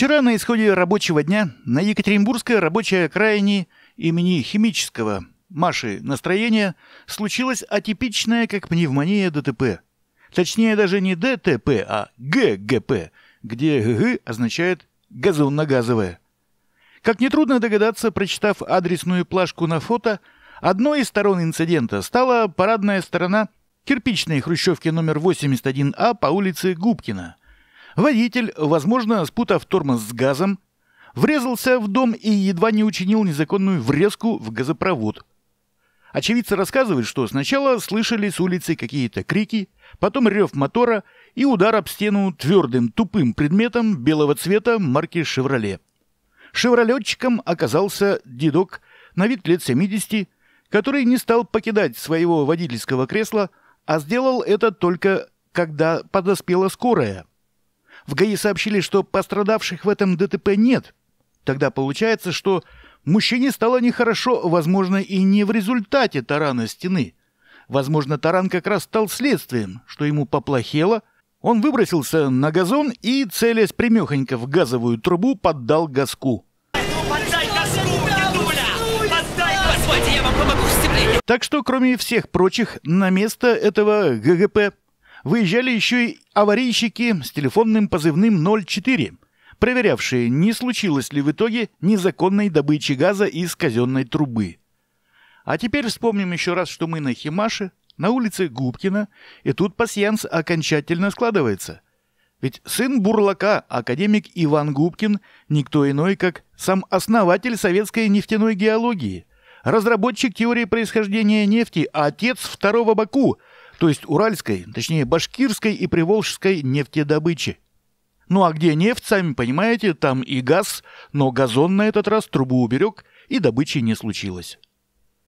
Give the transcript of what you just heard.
Вчера на исходе рабочего дня на Екатеринбургской рабочей окраине имени Химического Маши настроения случилось атипичное, как пневмония, ДТП. Точнее, даже не ДТП, а ГГП, где ГГ означает «газонно-газовое». Как нетрудно догадаться, прочитав адресную плашку на фото, одной из сторон инцидента стала парадная сторона кирпичной хрущевки номер 81А по улице Губкина – Водитель, возможно, спутав тормоз с газом, врезался в дом и едва не учинил незаконную врезку в газопровод. Очевидцы рассказывают, что сначала слышали с улицы какие-то крики, потом рев мотора и удар об стену твердым тупым предметом белого цвета марки «Шевроле». Шевролетчиком оказался дедок на вид лет 70, который не стал покидать своего водительского кресла, а сделал это только когда подоспела скорая – в ГАИ сообщили, что пострадавших в этом ДТП нет. Тогда получается, что мужчине стало нехорошо, возможно, и не в результате тарана стены. Возможно, таран как раз стал следствием, что ему поплохело. Он выбросился на газон и, целясь примехонько в газовую трубу, поддал газку. Ну, так что, кроме всех прочих, на место этого ГГП выезжали еще и аварийщики с телефонным позывным 04, проверявшие, не случилось ли в итоге незаконной добычи газа из казенной трубы. А теперь вспомним еще раз, что мы на Химаше, на улице Губкина, и тут пасьянс окончательно складывается. Ведь сын бурлака, академик Иван Губкин, никто иной, как сам основатель советской нефтяной геологии, разработчик теории происхождения нефти, отец второго Баку – то есть уральской, точнее башкирской и приволжской нефтедобычи. Ну а где нефть, сами понимаете, там и газ, но газон на этот раз трубу уберег, и добычи не случилось.